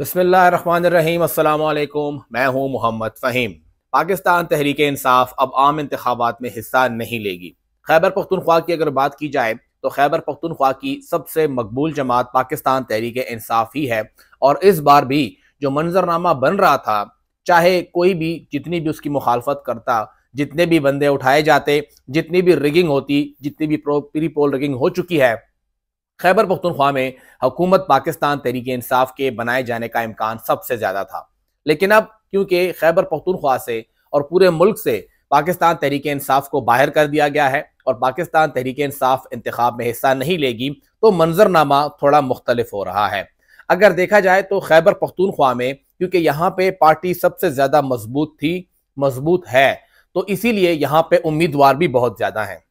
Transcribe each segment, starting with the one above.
बसमीम मैं हूं मोहम्मद फ़हीम पाकिस्तान तहरीक इंसाफ अब आम इंतबात में हिस्सा नहीं लेगी खैबर पख्तनख्वा की अगर बात की जाए तो खैबर पख्तनख्वा की सबसे मकबूल जमात पाकिस्तान तहरीक इंसाफ ही है और इस बार भी जो मंजरनामा बन रहा था चाहे कोई भी जितनी भी उसकी मुखालफत करता जितने भी बंदे उठाए जाते जितनी भी रिगिंग होती जितनी भी प्री पोल रिगिंग हो चुकी है खैबर पख्तनख्वा में हुकूमत पाकिस्तान तहरीक इंसाफ के बनाए जाने का इम्कान सबसे ज़्यादा था लेकिन अब क्योंकि खैबर पख्तनख्वा से और पूरे मुल्क से पाकिस्तान तहरीक इंसाफ को बाहर कर दिया गया है और पाकिस्तान तहरीक इंसाफ इंतखब में हिस्सा नहीं लेगी तो मंजरनामा थोड़ा मुख्तलिफ हो रहा है अगर देखा जाए तो खैबर पख्तनख्वा में क्योंकि यहाँ पे पार्टी सबसे ज़्यादा मजबूत थी मजबूत है तो इसीलिए यहाँ पे उम्मीदवार भी बहुत ज़्यादा हैं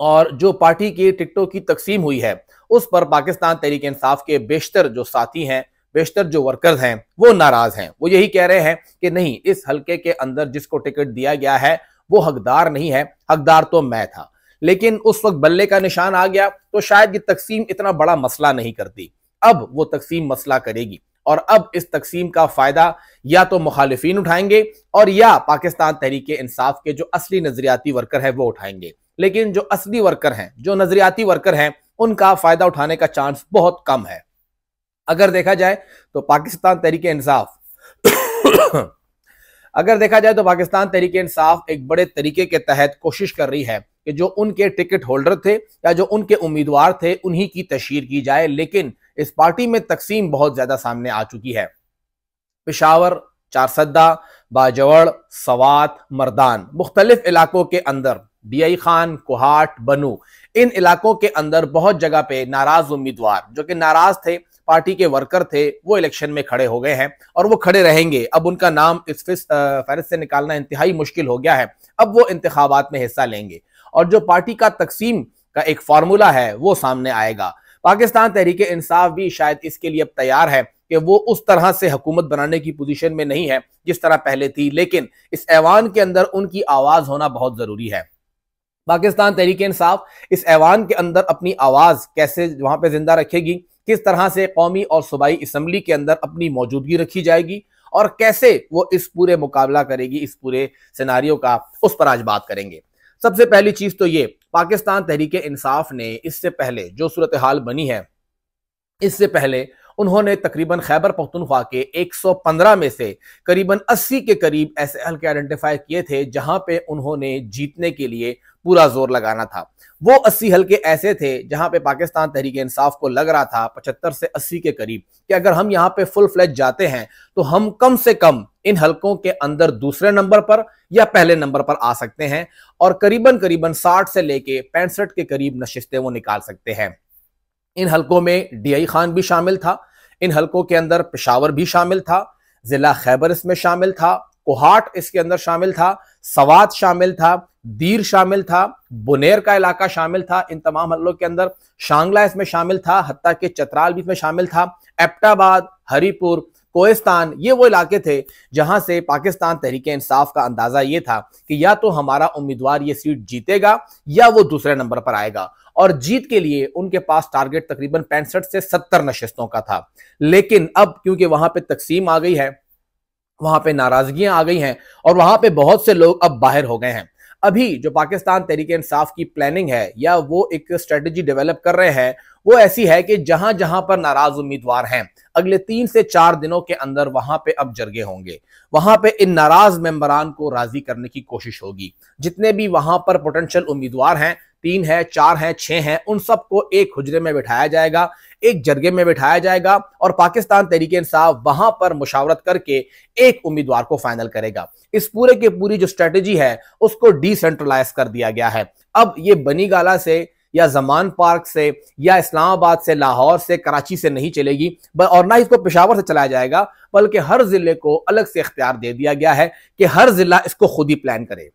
और जो पार्टी की टिकटों की तकसीम हुई है उस पर पाकिस्तान तहरीक इंसाफ के बेशतर जो साथी हैं बेशतर जो वर्कर्स हैं वो नाराज हैं वो यही कह रहे हैं कि नहीं इस हलके के अंदर जिसको टिकट दिया गया है वो हकदार नहीं है हकदार तो मैं था लेकिन उस वक्त बल्ले का निशान आ गया तो शायद ये तकसीम इतना बड़ा मसला नहीं करती अब वो तकसीम मसला करेगी और अब इस तकसीम का फायदा या तो मुखालिफिन उठाएंगे और या पाकिस्तान तहरीक इंसाफ के जो असली नजरियाती वर्कर है वो उठाएंगे लेकिन जो असली वर्कर हैं जो नजरियाती वर्कर हैं उनका फायदा उठाने का चांस बहुत कम है अगर देखा जाए तो पाकिस्तान तहरीक इंसाफ अगर देखा जाए तो पाकिस्तान तहरीक इंसाफ एक बड़े तरीके के तहत कोशिश कर रही है कि जो उनके टिकट होल्डर थे या जो उनके उम्मीदवार थे उन्हीं की तशहर की जाए लेकिन इस पार्टी में तकसीम बहुत ज्यादा सामने आ चुकी है पिशावर चारसद्दा बाजवड़ सवात मरदान मुख्तलिफ इलाकों के अंदर बीआई खान कोहाट बनू इन इलाकों के अंदर बहुत जगह पे नाराज उम्मीदवार जो कि नाराज थे पार्टी के वर्कर थे वो इलेक्शन में खड़े हो गए हैं और वो खड़े रहेंगे अब उनका नाम इस फहरिस्त से निकालना इंतहाई मुश्किल हो गया है अब वो इंतबात में हिस्सा लेंगे और जो पार्टी का तकसीम का एक फार्मूला है वो सामने आएगा पाकिस्तान तहरीक इंसाफ भी शायद इसके लिए अब तैयार है कि वो उस तरह से हुकूमत बनाने की पोजीशन में नहीं है जिस तरह पहले थी लेकिन इस ऐवान के अंदर उनकी आवाज़ होना बहुत ज़रूरी है पाकिस्तान तहरीक इंसाफ इस ऐवान के अंदर अपनी आवाज़ कैसे वहां पर जिंदा रखेगी किस तरह से कौमी और सूबाई असम्बली के अंदर अपनी मौजूदगी रखी जाएगी और कैसे वो इस पूरे मुकाबला करेगी इस पूरे सिनारियों का उस पर आज बात करेंगे सबसे पहली चीज़ तो ये पाकिस्तान तहरीक इंसाफ ने इससे पहले जो सूरत हाल बनी है इससे पहले उन्होंने तकरीबन खैबर पख्तनख्वा के 115 में से करीबन 80 के करीब ऐसे हल्के आइडेंटिफाई किए थे जहां पे उन्होंने जीतने के लिए पूरा जोर लगाना था वो अस्सी हल्के ऐसे थे जहां पे पाकिस्तान तहरीक इंसाफ को लग रहा था पचहत्तर से अस्सी के करीब कि अगर हम यहाँ पे फुल फ्लैज जाते हैं तो हम कम से कम इन हलकों के अंदर दूसरे नंबर पर या पहले नंबर पर आ सकते हैं और करीबन करीबन साठ से लेके पैंसठ के करीब नशिस्तें वो निकाल सकते हैं इन हलकों में डीआई खान भी शामिल था इन हलकों के अंदर पेशावर भी शामिल था जिला खैबर इसमें शामिल था कोहाट इसके अंदर शामिल था सवात शामिल था दीर शामिल था बुनेर का इलाका शामिल था इन तमाम हल्लों के अंदर शांगला इसमें शामिल था हती के चतराल भी इसमें शामिल था एप्टाबाद हरीपुर कोस्तान ये वो इलाके थे जहां से पाकिस्तान तहरीक इंसाफ का अंदाजा ये था कि या तो हमारा उम्मीदवार ये सीट जीतेगा या वो दूसरे नंबर पर आएगा और जीत के लिए उनके पास टारगेट तकरीबन पैंसठ से सत्तर नशस्तों का था लेकिन अब क्योंकि वहां पर तकसीम आ गई है वहां पे नाराजगियां आ गई हैं और वहां पे बहुत से लोग अब बाहर हो गए हैं अभी जो पाकिस्तान तहरीक इंसाफ की प्लानिंग है या वो एक स्ट्रेटजी डेवलप कर रहे हैं वो ऐसी है कि जहां जहां पर नाराज उम्मीदवार हैं अगले तीन से चार दिनों के अंदर वहां पे अब जरगे होंगे वहां पे इन नाराज मेंबरान को राजी करने की कोशिश होगी जितने भी वहां पर पोटेंशियल उम्मीदवार हैं तीन है चार है छह हैं उन सबको एक हुजरे में बिठाया जाएगा एक जरगे में बिठाया जाएगा और पाकिस्तान तरीके इंसाफ वहां पर मुशावरत करके एक उम्मीदवार को फाइनल करेगा इस पूरे की पूरी जो स्ट्रेटेजी है उसको डिसेंट्रलाइज कर दिया गया है अब ये बनीगाला से या जमान पार्क से या इस्लामाबाद से लाहौर से कराची से नहीं चलेगी और ना इसको पेशावर से चलाया जाएगा बल्कि हर जिले को अलग से इख्तियार दे दिया गया है कि हर जिला इसको खुद ही प्लान करे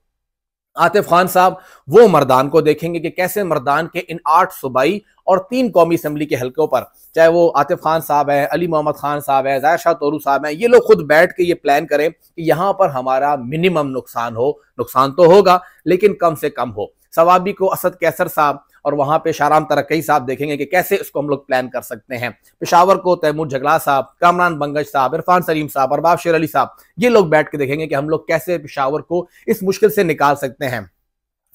आतिफ खान साहब वो मरदान को देखेंगे कि कैसे मरदान के इन आठ सूबाई और तीन कौमी असम्बली के हल्कों पर चाहे वो आतिफ खान साहब हैं अली मोहम्मद खान साहब हैं जाहिर शाह तोरू साहब हैं ये लोग खुद बैठ के ये प्लान करें कि यहाँ पर हमारा मिनिमम नुकसान हो नुकसान तो होगा लेकिन कम से कम हो सवाबी को असद कैसर साहब और वहां पे शाराम तरक्की साहब देखेंगे कि कैसे इसको हम लोग प्लान कर सकते हैं पिशावर को तैमूर झगड़ा साहब कामरान बंगज साहब इरफान सलीम साहब अरबाब शेर अली साहब ये लोग बैठ के देखेंगे कि हम लोग कैसे पिशावर को इस मुश्किल से निकाल सकते हैं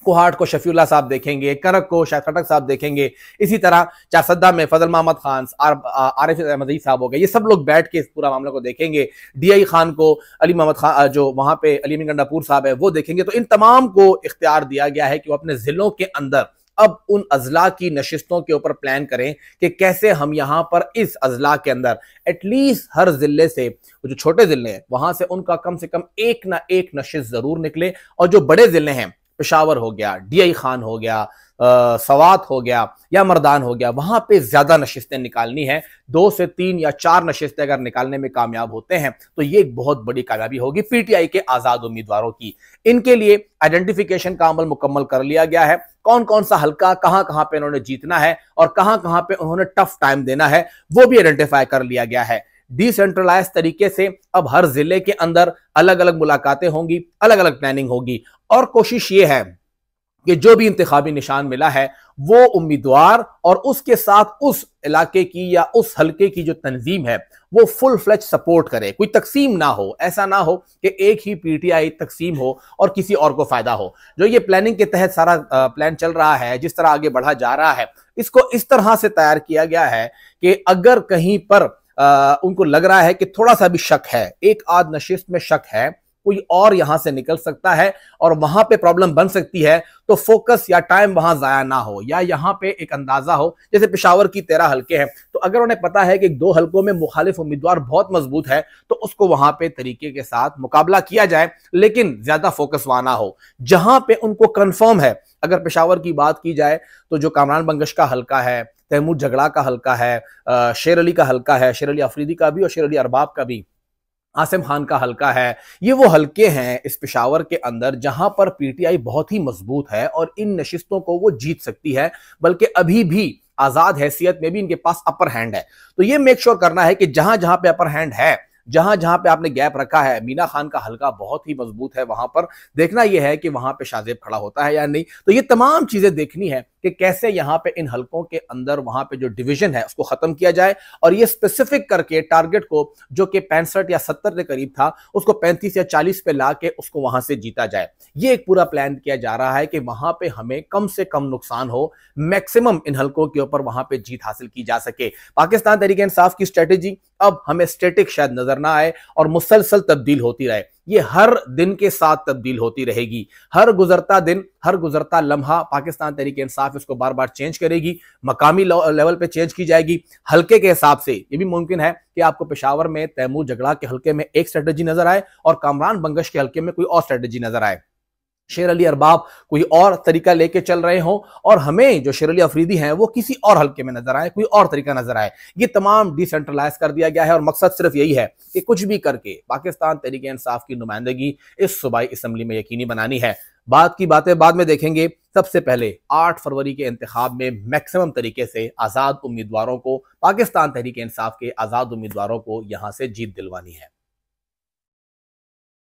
कोहाट को शफीला साहब देखेंगे करक को शाह खटक साहब देखेंगे इसी तरह चारसद्दा में फजल मोहम्मद खान आरिफ अहमदी साहब हो गए ये सब लोग बैठ के इस पूरा मामले को देखेंगे डीआई खान को अली मोहम्मद खान जो वहाँ पे अली मिन गंडापुर साहब है वो देखेंगे तो इन तमाम को इख्तियार दिया गया है कि वो अपने जिलों के अंदर अब उन अजला की नशिस्तों के ऊपर प्लान करें कि कैसे हम यहां पर इस अजला के अंदर एटलीस्ट हर जिले से जो छोटे जिले हैं वहां से उनका कम से कम एक ना एक नशिस्त जरूर निकले और जो बड़े जिले हैं पेशावर हो गया डीआई खान हो गया आ, सवात हो गया या मर्दान हो गया वहां पे ज्यादा नशिस्तें निकालनी है दो से तीन या चार नशिस्तें अगर निकालने में कामयाब होते हैं तो ये एक बहुत बड़ी कामयाबी होगी पीटीआई के आजाद उम्मीदवारों की इनके लिए आइडेंटिफिकेशन का अमल मुकम्मल कर लिया गया है कौन कौन सा हल्का कहां कहां पे इन्होंने जीतना है और कहां कहां पे उन्होंने टफ टाइम देना है वो भी आइडेंटिफाई कर लिया गया है डिसेंट्रलाइज तरीके से अब हर जिले के अंदर अलग अलग मुलाकातें होंगी अलग अलग प्लानिंग होगी और कोशिश ये है कि जो भी इंतबी निशान मिला है वो उम्मीदवार और उसके साथ उस इलाके की या उस हलके की जो तंजीम है वो फुल फ्लैच सपोर्ट करे कोई तकसीम ना हो ऐसा ना हो कि एक ही पीटीआई तकसीम हो और किसी और को फायदा हो जो ये प्लानिंग के तहत सारा प्लान चल रहा है जिस तरह आगे बढ़ा जा रहा है इसको इस तरह से तैयार किया गया है कि अगर कहीं पर आ, उनको लग रहा है कि थोड़ा सा भी शक है एक आध नशिस्त में शक है कोई और यहां से निकल सकता है और वहां पे प्रॉब्लम बन सकती है तो फोकस या टाइम वहां जाया ना हो या यहां पे एक अंदाजा हो जैसे पिशावर की तेरह हल्के हैं तो अगर उन्हें पता है कि दो हल्कों में मुखालिफ उम्मीदवार बहुत मजबूत है तो उसको वहां पे तरीके के साथ मुकाबला किया जाए लेकिन ज्यादा फोकस वहां ना हो जहां पे उनको कंफर्म है अगर पिशावर की बात की जाए तो जो कामरान बंगश का हल्का है तैमूर झगड़ा का हल्का है शेर अली का हल्का है शेर अली अफरीदी का भी और शेर अली अरबाब का भी आसिम खान का हलका है ये वो हलके हैं इस पिशावर के अंदर जहां पर पीटीआई बहुत ही मजबूत है और इन नशिस्तों को वो जीत सकती है बल्कि अभी भी आजाद हैसियत में भी इनके पास अपर हैंड है तो ये मेक श्योर sure करना है कि जहां जहां पे अपर हैंड है जहां जहां पे आपने गैप रखा है मीना खान का हल्का बहुत ही मजबूत है वहां पर देखना यह है कि वहां पे शाजेब खड़ा होता है या नहीं तो ये तमाम चीजें देखनी है कि कैसे यहां पे इन हलकों के अंदर वहां पे जो डिवीजन है उसको खत्म किया जाए और ये स्पेसिफिक करके टारगेट को जो कि पैंसठ या सत्तर के करीब था उसको पैंतीस या चालीस पे ला के उसको वहां से जीता जाए ये एक पूरा प्लान किया जा रहा है कि वहां पे हमें कम से कम नुकसान हो मैक्सिमम इन हलकों के ऊपर वहां पे जीत हासिल की जा सके पाकिस्तान तरीके इंसाफ की स्ट्रेटेजी अब हमें स्टेटिक शायद नजर ना आए और मुसलसल तब्दील होती रहे ये हर दिन के साथ तब्दील होती रहेगी हर गुजरता दिन हर गुजरता लम्हा पाकिस्तान तरीके इंसाफ इसको बार बार चेंज करेगी मकामी लेवल पे चेंज की जाएगी हल्के के हिसाब से ये भी मुमकिन है कि आपको पेशावर में तैमूर झगड़ा के हल्के में एक स्ट्रेटेजी नजर आए और कामरान बंगश के हल्के में कोई और स्ट्रेटेजी नजर आए शेर अली अरबाब कोई और तरीका लेके चल रहे हों और हमें जो शेर अली अफरीदी हैं वो किसी और हल्के में नजर आए कोई और तरीका नजर आए ये तमाम डिसेंट्रलाइज कर दिया गया है और मकसद सिर्फ यही है कि कुछ भी करके पाकिस्तान तरीके इंसाफ की नुमाइंदगी इस सूबाई इसम्बली में यकीनी बनानी है बात की बातें बाद में देखेंगे सबसे पहले आठ फरवरी के इंतब में मैक्सिमम तरीके से आज़ाद उम्मीदवारों को पाकिस्तान तहरीक इंसाफ के आज़ाद उम्मीदवारों को यहाँ से जीत दिलवानी है